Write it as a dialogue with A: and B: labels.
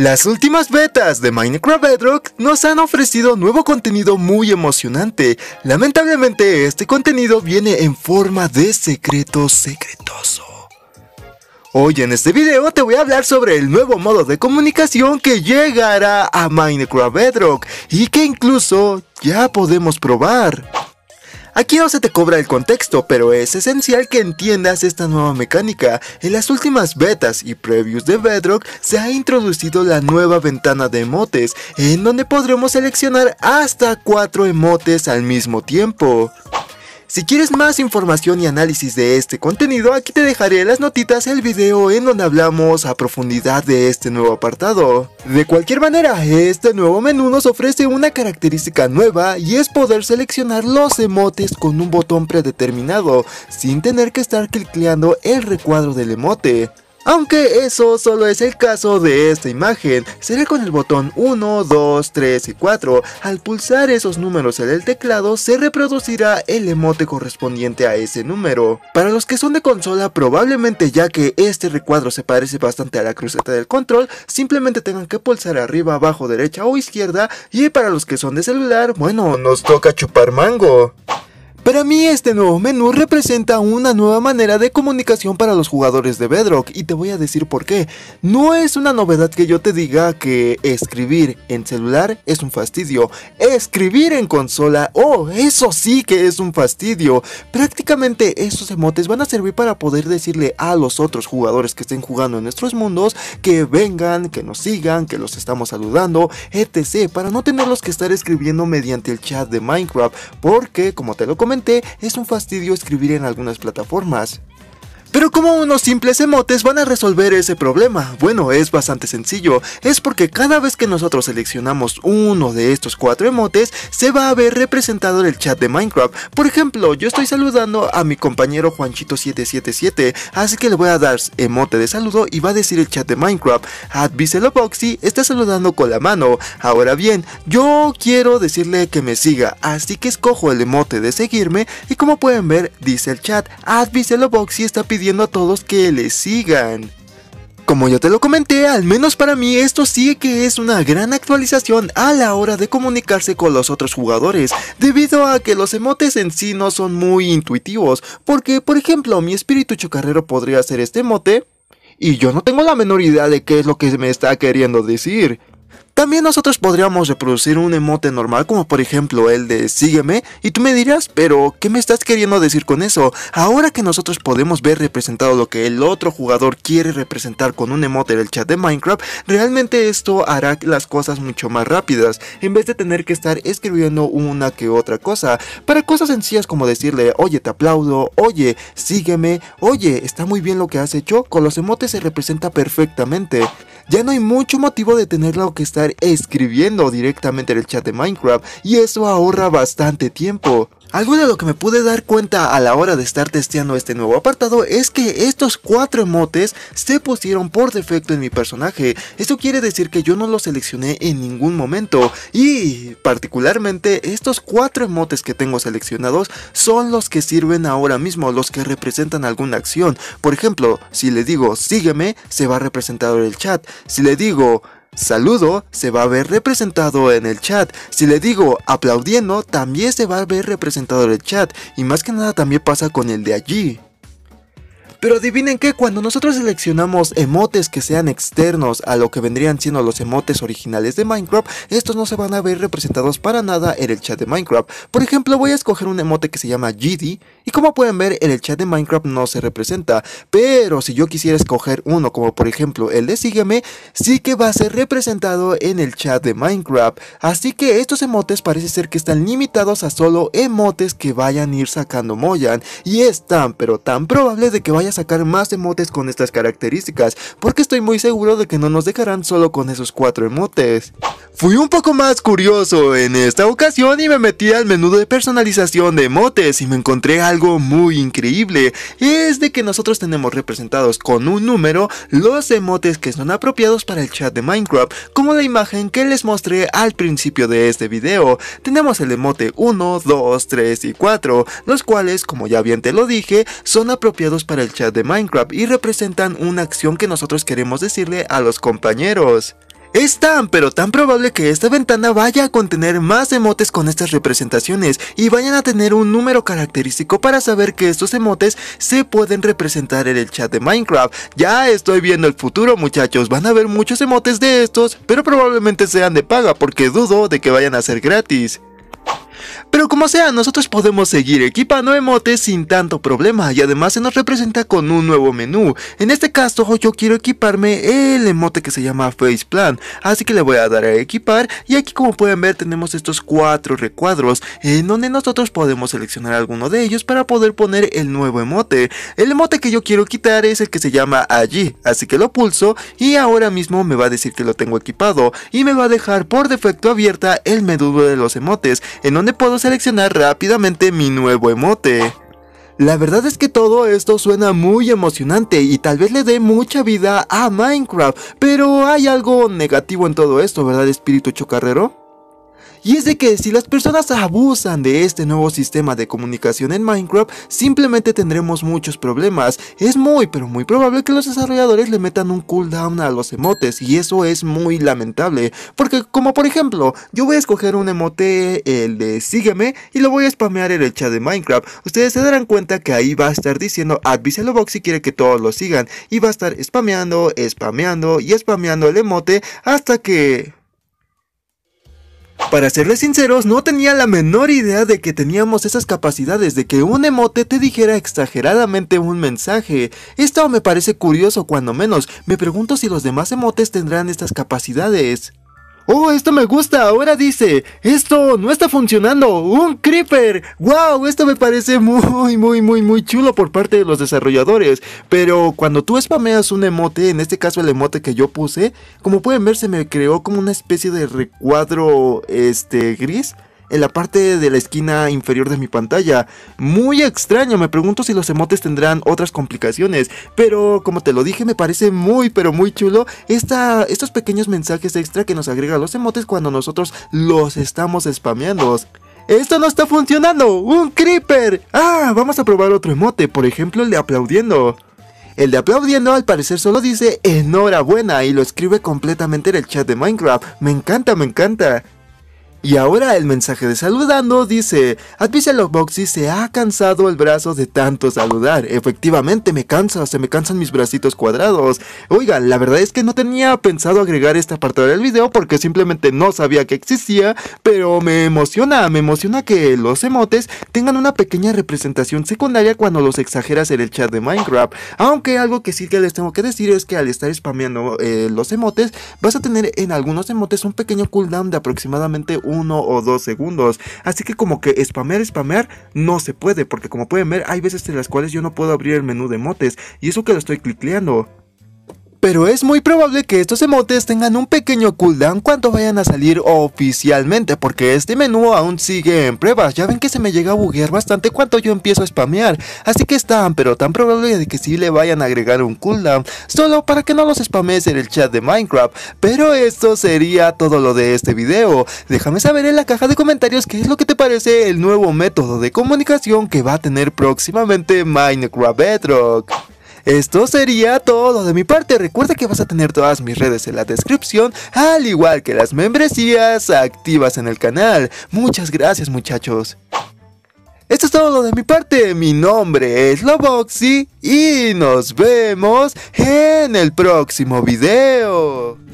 A: Las últimas betas de Minecraft Bedrock nos han ofrecido nuevo contenido muy emocionante. Lamentablemente este contenido viene en forma de secreto secretoso. Hoy en este video te voy a hablar sobre el nuevo modo de comunicación que llegará a Minecraft Bedrock y que incluso ya podemos probar. Aquí no se te cobra el contexto, pero es esencial que entiendas esta nueva mecánica. En las últimas betas y previews de Bedrock se ha introducido la nueva ventana de emotes, en donde podremos seleccionar hasta 4 emotes al mismo tiempo. Si quieres más información y análisis de este contenido, aquí te dejaré las notitas el video en donde hablamos a profundidad de este nuevo apartado. De cualquier manera, este nuevo menú nos ofrece una característica nueva y es poder seleccionar los emotes con un botón predeterminado, sin tener que estar clicleando el recuadro del emote. Aunque eso solo es el caso de esta imagen, será con el botón 1, 2, 3 y 4. Al pulsar esos números en el teclado se reproducirá el emote correspondiente a ese número. Para los que son de consola probablemente ya que este recuadro se parece bastante a la cruceta del control, simplemente tengan que pulsar arriba, abajo, derecha o izquierda y para los que son de celular, bueno, nos toca chupar mango. Para mí este nuevo menú representa una nueva manera de comunicación para los jugadores de Bedrock y te voy a decir por qué. No es una novedad que yo te diga que escribir en celular es un fastidio, escribir en consola, oh, eso sí que es un fastidio. Prácticamente esos emotes van a servir para poder decirle a los otros jugadores que estén jugando en nuestros mundos que vengan, que nos sigan, que los estamos saludando, etc. para no tenerlos que estar escribiendo mediante el chat de Minecraft, porque como te lo es un fastidio escribir en algunas plataformas. Pero ¿cómo unos simples emotes van a resolver ese problema? Bueno, es bastante sencillo, es porque cada vez que nosotros seleccionamos uno de estos cuatro emotes, se va a ver representado en el chat de Minecraft. Por ejemplo, yo estoy saludando a mi compañero Juanchito777, así que le voy a dar emote de saludo y va a decir el chat de Minecraft, Adviseloboxy está saludando con la mano. Ahora bien, yo quiero decirle que me siga, así que escojo el emote de seguirme y como pueden ver, dice el chat, Adviseloboxy está pidiendo pidiendo a todos que le sigan. Como ya te lo comenté, al menos para mí esto sí que es una gran actualización a la hora de comunicarse con los otros jugadores, debido a que los emotes en sí no son muy intuitivos, porque por ejemplo mi espíritu chocarrero podría hacer este emote y yo no tengo la menor idea de qué es lo que me está queriendo decir. También nosotros podríamos reproducir un emote normal como por ejemplo el de sígueme y tú me dirás, pero ¿qué me estás queriendo decir con eso? Ahora que nosotros podemos ver representado lo que el otro jugador quiere representar con un emote En el chat de Minecraft, realmente esto hará las cosas mucho más rápidas, en vez de tener que estar escribiendo una que otra cosa, para cosas sencillas como decirle, oye te aplaudo, oye sígueme, oye está muy bien lo que has hecho, con los emotes se representa perfectamente. Ya no hay mucho motivo de tenerlo que estar escribiendo directamente en el chat de Minecraft y eso ahorra bastante tiempo. Algo de lo que me pude dar cuenta a la hora de estar testeando este nuevo apartado es que estos cuatro emotes se pusieron por defecto en mi personaje, esto quiere decir que yo no los seleccioné en ningún momento y particularmente estos cuatro emotes que tengo seleccionados son los que sirven ahora mismo, los que representan alguna acción, por ejemplo si le digo sígueme se va a representar el chat, si le digo Saludo se va a ver representado en el chat. Si le digo aplaudiendo, también se va a ver representado en el chat. Y más que nada también pasa con el de allí. Pero adivinen que cuando nosotros seleccionamos emotes que sean externos a lo que vendrían siendo los emotes originales de Minecraft, estos no se van a ver representados para nada en el chat de Minecraft. Por ejemplo, voy a escoger un emote que se llama GD y como pueden ver en el chat de Minecraft no se representa, pero si yo quisiera escoger uno como por ejemplo el de Sígueme, sí que va a ser representado en el chat de Minecraft. Así que estos emotes parece ser que están limitados a solo emotes que vayan a ir sacando Moyan y es tan pero tan probable de que vayan sacar más emotes con estas características, porque estoy muy seguro de que no nos dejarán solo con esos cuatro emotes. Fui un poco más curioso en esta ocasión y me metí al menú de personalización de emotes y me encontré algo muy increíble, es de que nosotros tenemos representados con un número los emotes que son apropiados para el chat de Minecraft, como la imagen que les mostré al principio de este video. Tenemos el emote 1, 2, 3 y 4, los cuales, como ya bien te lo dije, son apropiados para el chat de Minecraft y representan una acción que nosotros queremos decirle a los compañeros. Es tan pero tan probable que esta ventana vaya a contener más emotes con estas representaciones y vayan a tener un número característico para saber que estos emotes se pueden representar en el chat de Minecraft. Ya estoy viendo el futuro muchachos, van a haber muchos emotes de estos, pero probablemente sean de paga porque dudo de que vayan a ser gratis. Pero como sea, nosotros podemos seguir equipando emotes sin tanto problema y además se nos representa con un nuevo menú. En este caso yo quiero equiparme el emote que se llama Face Plan, así que le voy a dar a equipar y aquí como pueden ver tenemos estos cuatro recuadros en donde nosotros podemos seleccionar alguno de ellos para poder poner el nuevo emote. El emote que yo quiero quitar es el que se llama allí, así que lo pulso y ahora mismo me va a decir que lo tengo equipado y me va a dejar por defecto abierta el menú de los emotes en donde puedo ser seleccionar rápidamente mi nuevo emote. La verdad es que todo esto suena muy emocionante y tal vez le dé mucha vida a Minecraft, pero hay algo negativo en todo esto, ¿verdad, espíritu chocarrero? Y es de que si las personas abusan de este nuevo sistema de comunicación en Minecraft, simplemente tendremos muchos problemas. Es muy pero muy probable que los desarrolladores le metan un cooldown a los emotes y eso es muy lamentable. Porque como por ejemplo, yo voy a escoger un emote, el de sígueme, y lo voy a spamear en el chat de Minecraft. Ustedes se darán cuenta que ahí va a estar diciendo lo box si quiere que todos lo sigan. Y va a estar spameando, spameando y spameando el emote hasta que para serles sinceros, no tenía la menor idea de que teníamos esas capacidades de que un emote te dijera exageradamente un mensaje. Esto me parece curioso cuando menos, me pregunto si los demás emotes tendrán estas capacidades. Oh, esto me gusta. Ahora dice, esto no está funcionando. Un creeper. Wow, esto me parece muy, muy, muy, muy chulo por parte de los desarrolladores. Pero cuando tú spameas un emote, en este caso el emote que yo puse, como pueden ver se me creó como una especie de recuadro, este, gris en la parte de la esquina inferior de mi pantalla. Muy extraño, me pregunto si los emotes tendrán otras complicaciones, pero como te lo dije me parece muy pero muy chulo estos pequeños mensajes extra que nos agregan los emotes cuando nosotros los estamos spameando. ¡Esto no está funcionando! ¡Un creeper! ¡Ah! Vamos a probar otro emote, por ejemplo el de aplaudiendo. El de aplaudiendo al parecer solo dice enhorabuena y lo escribe completamente en el chat de Minecraft. Me encanta, me encanta. Y ahora el mensaje de saludando dice, los Boxy se ha cansado el brazo de tanto saludar. Efectivamente, me cansa, se me cansan mis bracitos cuadrados. Oigan, la verdad es que no tenía pensado agregar esta parte del video porque simplemente no sabía que existía, pero me emociona, me emociona que los emotes tengan una pequeña representación secundaria cuando los exageras en el chat de Minecraft. Aunque algo que sí que les tengo que decir es que al estar spameando eh, los emotes, vas a tener en algunos emotes un pequeño cooldown de aproximadamente uno o dos segundos. Así que como que spamear, spamear no se puede, porque como pueden ver hay veces en las cuales yo no puedo abrir el menú de motes. y eso que lo estoy clicleando. Pero es muy probable que estos emotes tengan un pequeño cooldown cuando vayan a salir oficialmente, porque este menú aún sigue en pruebas. Ya ven que se me llega a buguear bastante cuando yo empiezo a spamear, así que están, pero tan probable de que sí le vayan a agregar un cooldown, solo para que no los spamees en el chat de Minecraft. Pero esto sería todo lo de este video. Déjame saber en la caja de comentarios qué es lo que te parece el nuevo método de comunicación que va a tener próximamente Minecraft Bedrock. Esto sería todo de mi parte. Recuerda que vas a tener todas mis redes en la descripción, al igual que las membresías activas en el canal. Muchas gracias muchachos. Esto es todo de mi parte, mi nombre es Loboxy y nos vemos en el próximo video.